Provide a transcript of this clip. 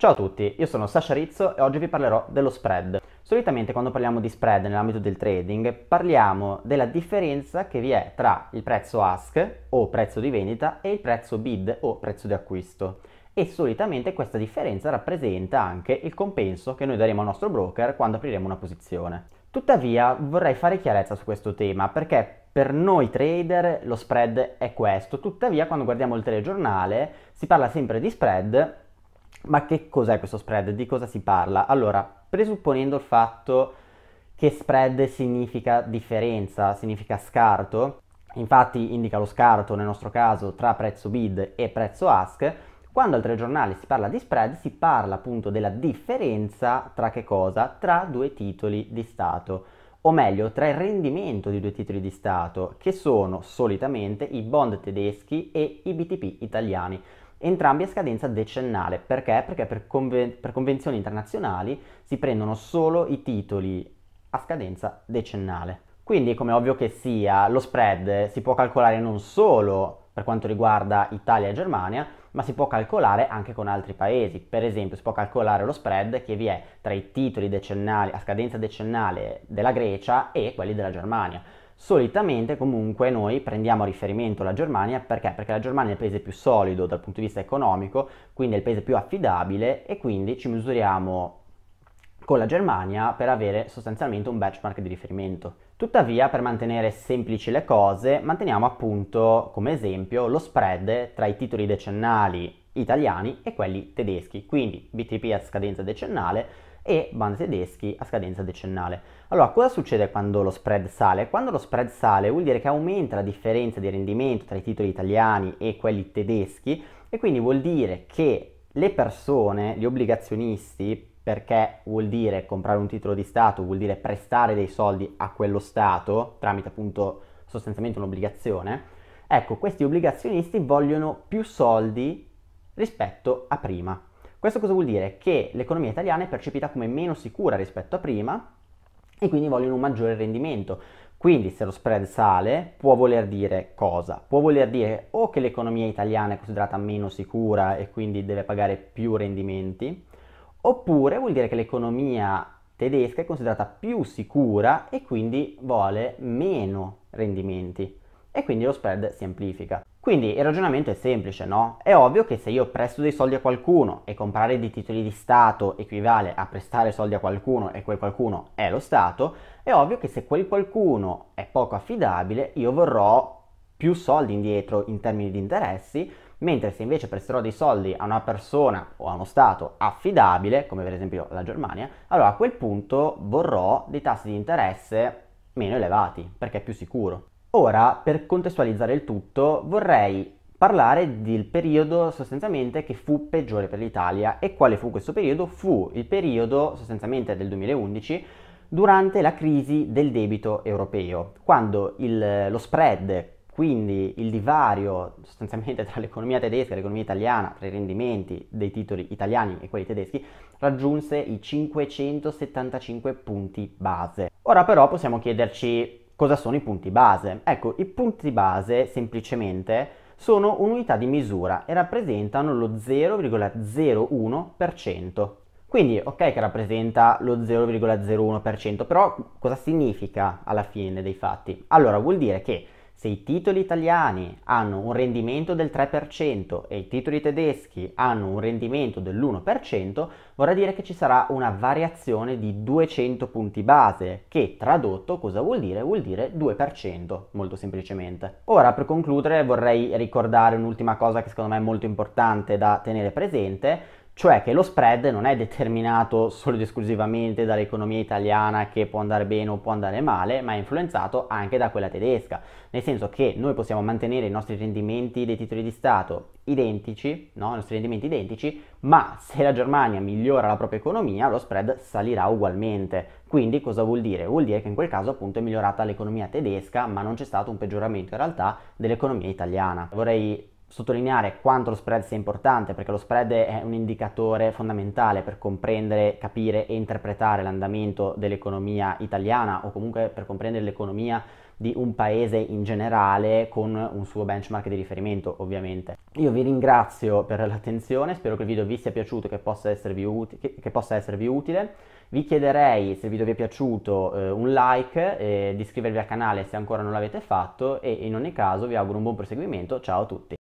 Ciao a tutti, io sono Sasha Rizzo e oggi vi parlerò dello spread. Solitamente quando parliamo di spread nell'ambito del trading parliamo della differenza che vi è tra il prezzo ask o prezzo di vendita e il prezzo bid o prezzo di acquisto e solitamente questa differenza rappresenta anche il compenso che noi daremo al nostro broker quando apriremo una posizione. Tuttavia vorrei fare chiarezza su questo tema perché per noi trader lo spread è questo, tuttavia quando guardiamo il telegiornale si parla sempre di spread ma che cos'è questo spread? Di cosa si parla? Allora, presupponendo il fatto che spread significa differenza, significa scarto, infatti indica lo scarto nel nostro caso tra prezzo bid e prezzo ask, quando al telegiornale si parla di spread si parla appunto della differenza tra che cosa? Tra due titoli di Stato, o meglio tra il rendimento di due titoli di Stato, che sono solitamente i bond tedeschi e i BTP italiani entrambi a scadenza decennale. Perché? Perché per, conven- per convenzioni internazionali si prendono solo i titoli a scadenza decennale. Quindi, come ovvio che sia, lo spread si può calcolare non solo per quanto riguarda Italia e Germania, ma si può calcolare anche con altri paesi. Per esempio, si può calcolare lo spread che vi è tra i titoli decennali a scadenza decennale della Grecia e quelli della Germania. Solitamente comunque noi prendiamo a riferimento la Germania perché? Perché la Germania è il paese più solido dal punto di vista economico, quindi è il paese più affidabile e quindi ci misuriamo con la Germania per avere sostanzialmente un benchmark di riferimento. Tuttavia, per mantenere semplici le cose, manteniamo appunto come esempio lo spread tra i titoli decennali italiani e quelli tedeschi, quindi BTP a scadenza decennale e bande tedeschi a scadenza decennale. Allora, cosa succede quando lo spread sale? Quando lo spread sale vuol dire che aumenta la differenza di rendimento tra i titoli italiani e quelli tedeschi e quindi vuol dire che le persone, gli obbligazionisti, perché vuol dire comprare un titolo di Stato, vuol dire prestare dei soldi a quello Stato tramite appunto sostanzialmente un'obbligazione, ecco, questi obbligazionisti vogliono più soldi rispetto a prima. Questo cosa vuol dire? Che l'economia italiana è percepita come meno sicura rispetto a prima e quindi vogliono un maggiore rendimento. Quindi se lo spread sale può voler dire cosa? Può voler dire o che l'economia italiana è considerata meno sicura e quindi deve pagare più rendimenti, oppure vuol dire che l'economia tedesca è considerata più sicura e quindi vuole meno rendimenti e quindi lo spread si amplifica. Quindi il ragionamento è semplice, no? È ovvio che se io presto dei soldi a qualcuno e comprare dei titoli di Stato equivale a prestare soldi a qualcuno e quel qualcuno è lo Stato, è ovvio che se quel qualcuno è poco affidabile io vorrò più soldi indietro in termini di interessi, mentre se invece presterò dei soldi a una persona o a uno Stato affidabile, come per esempio la Germania, allora a quel punto vorrò dei tassi di interesse meno elevati, perché è più sicuro. Ora, per contestualizzare il tutto, vorrei parlare del periodo sostanzialmente che fu peggiore per l'Italia e quale fu questo periodo? Fu il periodo sostanzialmente del 2011 durante la crisi del debito europeo, quando il, lo spread, quindi il divario sostanzialmente tra l'economia tedesca e l'economia italiana, tra i rendimenti dei titoli italiani e quelli tedeschi, raggiunse i 575 punti base. Ora però possiamo chiederci Cosa sono i punti base? Ecco, i punti base semplicemente sono un'unità di misura e rappresentano lo 0,01%. Quindi, ok che rappresenta lo 0,01%, però cosa significa alla fine dei fatti? Allora, vuol dire che se i titoli italiani hanno un rendimento del 3% e i titoli tedeschi hanno un rendimento dell'1%, vorrà dire che ci sarà una variazione di 200 punti base, che tradotto cosa vuol dire? Vuol dire 2%, molto semplicemente. Ora, per concludere, vorrei ricordare un'ultima cosa che secondo me è molto importante da tenere presente, cioè che lo spread non è determinato solo ed esclusivamente dall'economia italiana che può andare bene o può andare male, ma è influenzato anche da quella tedesca, nel senso che noi possiamo mantenere i nostri rendimenti dei titoli di Stato identici, no? i nostri rendimenti identici, ma se la Germania migliora la propria economia lo spread salirà ugualmente. Quindi cosa vuol dire? Vuol dire che in quel caso appunto è migliorata l'economia tedesca, ma non c'è stato un peggioramento in realtà dell'economia italiana. Vorrei sottolineare quanto lo spread sia importante, perché lo spread è un indicatore fondamentale per comprendere, capire e interpretare l'andamento dell'economia italiana o comunque per comprendere l'economia di un paese in generale con un suo benchmark di riferimento ovviamente. Io vi ringrazio per l'attenzione, spero che il video vi sia piaciuto, che possa esservi, uti- che possa esservi utile. Vi chiederei, se il video vi è piaciuto, eh, un like, eh, di iscrivervi al canale se ancora non l'avete fatto e in ogni caso vi auguro un buon proseguimento, ciao a tutti!